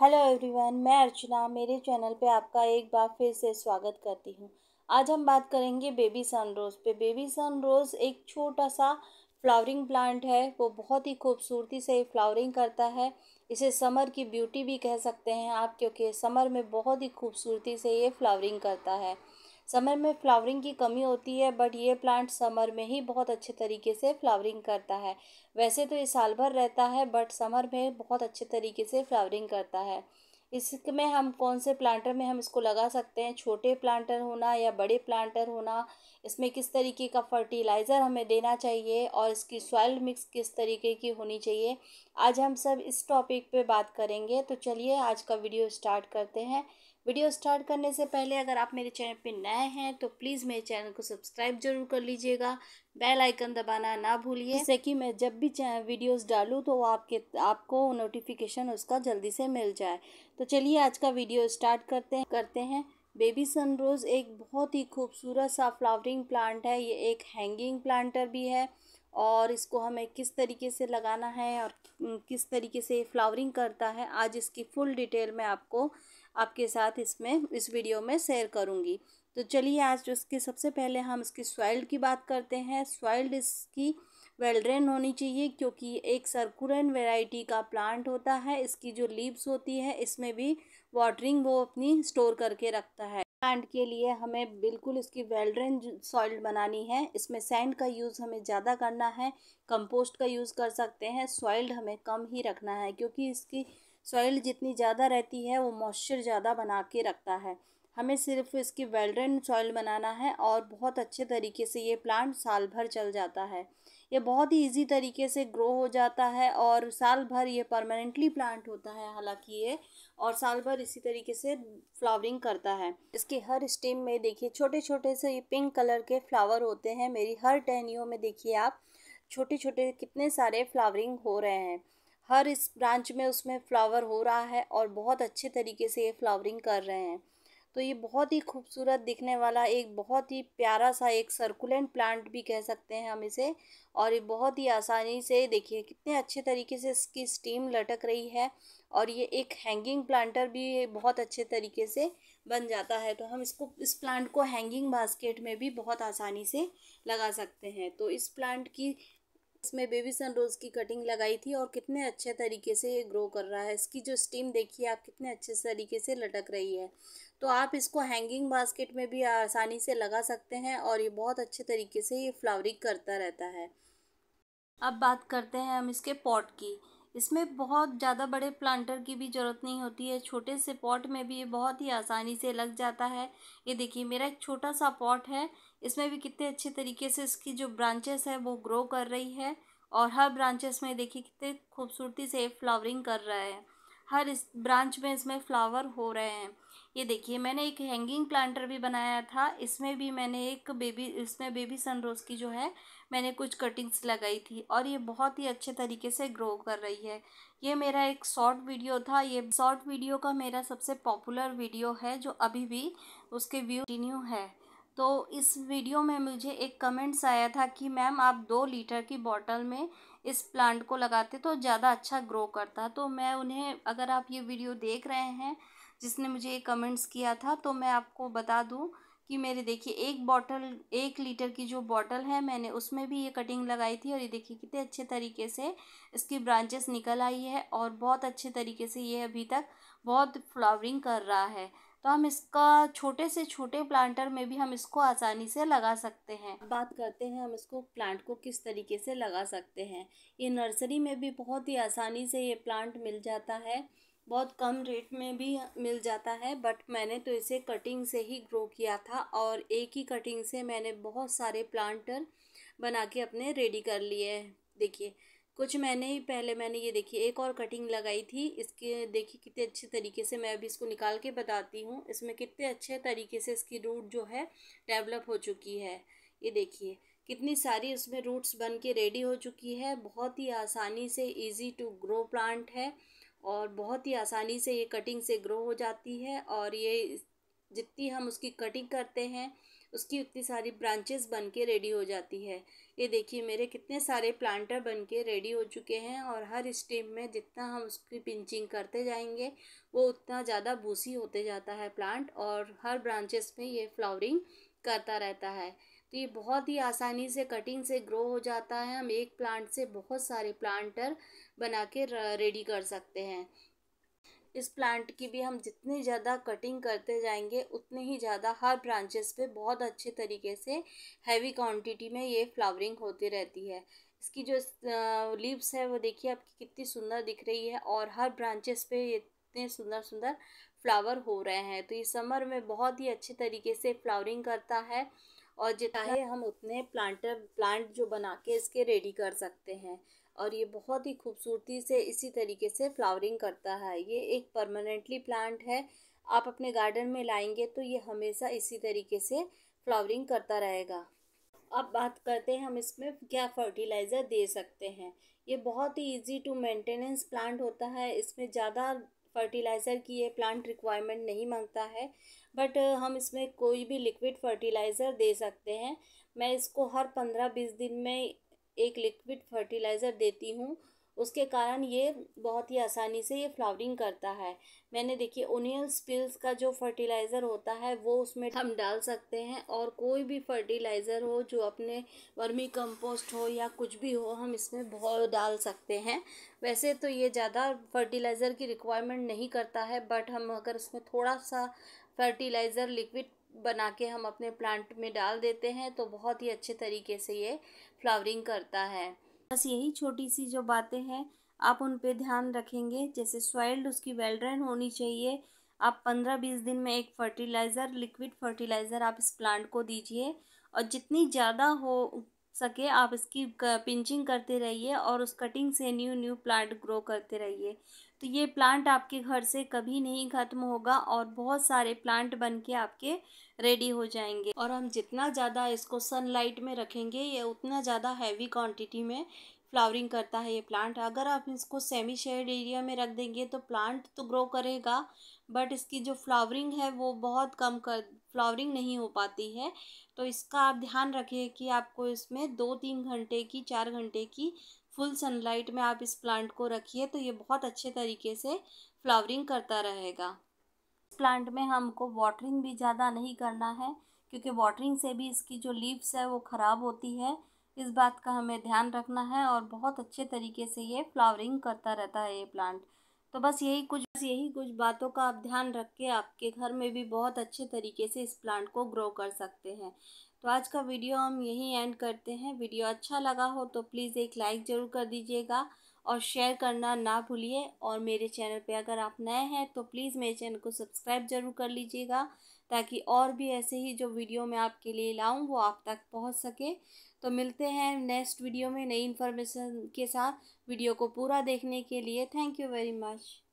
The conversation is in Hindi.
हेलो एवरीवन मैं अर्चना मेरे चैनल पे आपका एक बार फिर से स्वागत करती हूँ आज हम बात करेंगे बेबी सन रोज़ पे बेबी सन रोज़ एक छोटा सा फ्लावरिंग प्लांट है वो बहुत ही खूबसूरती से फ्लावरिंग करता है इसे समर की ब्यूटी भी कह सकते हैं आप क्योंकि समर में बहुत ही खूबसूरती से ये फ्लावरिंग करता है समर में फ्लावरिंग की कमी होती है बट ये प्लांट समर में ही बहुत अच्छे तरीके से फ्लावरिंग करता है वैसे तो ये साल भर रहता है बट समर में बहुत अच्छे तरीके से फ्लावरिंग करता है इसमें हम कौन से प्लांटर में हम इसको लगा सकते हैं छोटे प्लांटर होना या बड़े प्लांटर होना इसमें किस तरीके का फर्टिलाइज़र हमें देना चाहिए और इसकी सॉइल मिक्स किस तरीके की होनी चाहिए आज हम सब इस टॉपिक पे बात करेंगे तो चलिए आज का वीडियो स्टार्ट करते हैं वीडियो स्टार्ट करने से पहले अगर आप मेरे चैनल पे नए हैं तो प्लीज़ मेरे चैनल को सब्सक्राइब जरूर कर लीजिएगा बेल आइकन दबाना ना भूलिए जैसे कि मैं जब भी वीडियोस डालूँ तो आपके आपको नोटिफिकेशन उसका जल्दी से मिल जाए तो चलिए आज का वीडियो स्टार्ट करते हैं करते हैं बेबी सनरोज़ एक बहुत ही खूबसूरत सा फ्लावरिंग प्लांट है ये एक हैंगिंग प्लांटर भी है और इसको हमें किस तरीके से लगाना है और किस तरीके से फ्लावरिंग करता है आज इसकी फुल डिटेल में आपको आपके साथ इसमें इस वीडियो में शेयर करूँगी तो चलिए आज इसके सबसे पहले हम इसकी स्वाइल्ड की बात करते हैं स्वाइल्ड इसकी वेल ड्रेन होनी चाहिए क्योंकि एक सर्कुलन वेराइटी का प्लांट होता है इसकी जो लीव्स होती है इसमें भी वाटरिंग वो अपनी स्टोर करके रखता है प्लांट के लिए हमें बिल्कुल इसकी वेल ड्रेन बनानी है इसमें सैंड का यूज़ हमें ज़्यादा करना है कंपोस्ट का यूज़ कर सकते हैं सॉइल्ड हमें कम ही रखना है क्योंकि इसकी सॉइल जितनी ज़्यादा रहती है वो मॉइस्चर ज़्यादा बना के रखता है हमें सिर्फ इसकी वेल सॉइल बनाना है और बहुत अच्छे तरीके से ये प्लांट साल भर चल जाता है ये बहुत ही इजी तरीके से ग्रो हो जाता है और साल भर ये परमानेंटली प्लांट होता है हालांकि ये और साल भर इसी तरीके से फ्लावरिंग करता है इसके हर स्टेम में देखिए छोटे छोटे से ये पिंक कलर के फ्लावर होते हैं मेरी हर टहनियों में देखिए आप छोटे छोटे कितने सारे फ्लावरिंग हो रहे हैं हर इस ब्रांच में उसमें फ्लावर हो रहा है और बहुत अच्छे तरीके से ये फ्लावरिंग कर रहे हैं तो ये बहुत ही खूबसूरत दिखने वाला एक बहुत ही प्यारा सा एक सर्कुलेंट प्लांट भी कह सकते हैं हम इसे और ये बहुत ही आसानी से देखिए कितने अच्छे तरीके से इसकी स्टीम लटक रही है और ये एक हैंगिंग प्लांटर भी बहुत अच्छे तरीके से बन जाता है तो हम इसको इस प्लांट को हैंगिंग बास्केट में भी बहुत आसानी से लगा सकते हैं तो इस प्लांट की इसमें बेबी सन रोज़ की कटिंग लगाई थी और कितने अच्छे तरीके से ये ग्रो कर रहा है इसकी जो स्टीम देखिए आप कितने अच्छे तरीके से लटक रही है तो आप इसको हैंगिंग बास्केट में भी आसानी से लगा सकते हैं और ये बहुत अच्छे तरीके से ये फ्लावरिंग करता रहता है अब बात करते हैं हम इसके पॉट की इसमें बहुत ज़्यादा बड़े प्लांटर की भी ज़रूरत नहीं होती है छोटे से पॉट में भी ये बहुत ही आसानी से लग जाता है ये देखिए मेरा एक छोटा सा पॉट है इसमें भी कितने अच्छे तरीके से इसकी जो ब्रांचेस है वो ग्रो कर रही है और हर ब्रांचेस में देखिए कितने खूबसूरती से फ्लावरिंग कर रहा है हर इस ब्रांच में इसमें फ्लावर हो रहे हैं ये देखिए मैंने एक हैंगिंग प्लांटर भी बनाया था इसमें भी मैंने एक बेबी इसमें बेबी सनरोज की जो है मैंने कुछ कटिंग्स लगाई थी और ये बहुत ही अच्छे तरीके से ग्रो कर रही है ये मेरा एक शॉर्ट वीडियो था ये शॉर्ट वीडियो का मेरा सबसे पॉपुलर वीडियो है जो अभी भी उसके व्यू कंटिन्यू है तो इस वीडियो में मुझे एक कमेंट्स आया था कि मैम आप दो लीटर की बॉटल में इस प्लांट को लगाते तो ज़्यादा अच्छा ग्रो करता तो मैं उन्हें अगर आप ये वीडियो देख रहे हैं जिसने मुझे ये कमेंट्स किया था तो मैं आपको बता दूँ कि मेरे देखिए एक बॉटल एक लीटर की जो बॉटल है मैंने उसमें भी ये कटिंग लगाई थी और ये देखिए कितने अच्छे तरीके से इसकी ब्रांचेस निकल आई है और बहुत अच्छे तरीके से ये अभी तक बहुत फ्लावरिंग कर रहा है तो हम इसका छोटे से छोटे प्लांटर में भी हम इसको आसानी से लगा सकते हैं बात करते हैं हम इसको प्लांट को किस तरीके से लगा सकते हैं ये नर्सरी में भी बहुत ही आसानी से ये प्लांट मिल जाता है बहुत कम रेट में भी मिल जाता है बट मैंने तो इसे कटिंग से ही ग्रो किया था और एक ही कटिंग से मैंने बहुत सारे प्लांटर बना के अपने रेडी कर लिए हैं देखिए कुछ मैंने ही पहले मैंने ये देखिए एक और कटिंग लगाई थी इसके देखिए कितने अच्छे तरीके से मैं अभी इसको निकाल के बताती हूँ इसमें कितने अच्छे तरीके से इसकी रूट जो है डेवलप हो चुकी है ये देखिए कितनी सारी इसमें रूट्स बन के रेडी हो चुकी है बहुत ही आसानी से इजी टू ग्रो प्लांट है और बहुत ही आसानी से ये कटिंग से ग्रो हो जाती है और ये जितनी हम उसकी कटिंग करते हैं उसकी उतनी सारी ब्रांचेस बन के रेडी हो जाती है ये देखिए मेरे कितने सारे प्लांटर बन के रेडी हो चुके हैं और हर स्टेप में जितना हम उसकी पिंचिंग करते जाएंगे वो उतना ज़्यादा बूसी होते जाता है प्लांट और हर ब्रांचेस में ये फ्लावरिंग करता रहता है तो ये बहुत ही आसानी से कटिंग से ग्रो हो जाता है हम एक प्लांट से बहुत सारे प्लांटर बना के रेडी कर सकते हैं इस प्लांट की भी हम जितनी ज़्यादा कटिंग करते जाएंगे उतने ही ज़्यादा हर ब्रांचेस पे बहुत अच्छे तरीके से हैवी क्वांटिटी में ये फ्लावरिंग होती रहती है इसकी जो लीव्स है वो देखिए आपकी कितनी सुंदर दिख रही है और हर ब्रांचेस पे ये इतने सुंदर सुंदर फ्लावर हो रहे हैं तो ये समर में बहुत ही अच्छे तरीके से फ्लावरिंग करता है और है हम उतने प्लांटर प्लांट जो बना के इसके रेडी कर सकते हैं और ये बहुत ही खूबसूरती से इसी तरीके से फ्लावरिंग करता है ये एक परमानेंटली प्लांट है आप अपने गार्डन में लाएंगे तो ये हमेशा इसी तरीके से फ्लावरिंग करता रहेगा अब बात करते हैं हम इसमें क्या फर्टिलाइज़र दे सकते हैं ये बहुत ही इजी टू मेंटेनेंस प्लांट होता है इसमें ज़्यादा फर्टिलाइज़र की ये प्लांट रिक्वायरमेंट नहीं मांगता है बट हम इसमें कोई भी लिक्विड फर्टिलाइज़र दे सकते हैं मैं इसको हर पंद्रह बीस दिन में एक लिक्विड फर्टिलाइज़र देती हूँ उसके कारण ये बहुत ही आसानी से ये फ्लावरिंग करता है मैंने देखिए ओनियल स्पिल्स का जो फर्टिलाइज़र होता है वो उसमें हम डाल सकते हैं और कोई भी फर्टिलाइज़र हो जो अपने वर्मी कंपोस्ट हो या कुछ भी हो हम इसमें बहुत डाल सकते हैं वैसे तो ये ज़्यादा फर्टिलाइज़र की रिक्वायरमेंट नहीं करता है बट हम अगर उसमें थोड़ा सा फर्टिलाइज़र लिक्विड बना के हम अपने प्लांट में डाल देते हैं तो बहुत ही अच्छे तरीके से ये फ्लावरिंग करता है बस यही छोटी सी जो बातें हैं आप उन पे ध्यान रखेंगे जैसे सॉइल्ड उसकी वेल ड्रेन होनी चाहिए आप पंद्रह बीस दिन में एक फर्टिलाइज़र लिक्विड फर्टिलाइज़र आप इस प्लांट को दीजिए और जितनी ज़्यादा हो सके आप इसकी पिंचिंग करते रहिए और उस कटिंग से न्यू न्यू प्लांट ग्रो करते रहिए तो ये प्लांट आपके घर से कभी नहीं ख़त्म होगा और बहुत सारे प्लांट बन के आपके रेडी हो जाएंगे और हम जितना ज़्यादा इसको सनलाइट में रखेंगे ये उतना ज़्यादा हैवी क्वांटिटी में फ्लावरिंग करता है ये प्लांट अगर आप इसको सेमी शेड एरिया में रख देंगे तो प्लांट तो ग्रो करेगा बट इसकी जो फ्लावरिंग है वो बहुत कम कर फ्लावरिंग नहीं हो पाती है तो इसका आप ध्यान रखिए कि आपको इसमें दो तीन घंटे की चार घंटे की फुल सनलाइट में आप इस प्लांट को रखिए तो ये बहुत अच्छे तरीके से फ्लावरिंग करता रहेगा प्लांट में हमको वाटरिंग भी ज़्यादा नहीं करना है क्योंकि वाटरिंग से भी इसकी जो लीव्स है वो ख़राब होती है इस बात का हमें ध्यान रखना है और बहुत अच्छे तरीके से ये फ्लावरिंग करता रहता है ये प्लांट तो बस यही कुछ बस यही कुछ बातों का आप ध्यान रख के आपके घर में भी बहुत अच्छे तरीके से इस प्लांट को ग्रो कर सकते हैं तो आज का वीडियो हम यहीं एंड करते हैं वीडियो अच्छा लगा हो तो प्लीज़ एक लाइक ज़रूर कर दीजिएगा और शेयर करना ना भूलिए और मेरे चैनल पे अगर आप नए हैं तो प्लीज़ मेरे चैनल को सब्सक्राइब ज़रूर कर लीजिएगा ताकि और भी ऐसे ही जो वीडियो मैं आपके लिए लाऊं वो आप तक पहुंच सके तो मिलते हैं नेक्स्ट वीडियो में नई इन्फॉर्मेशन के साथ वीडियो को पूरा देखने के लिए थैंक यू वेरी मच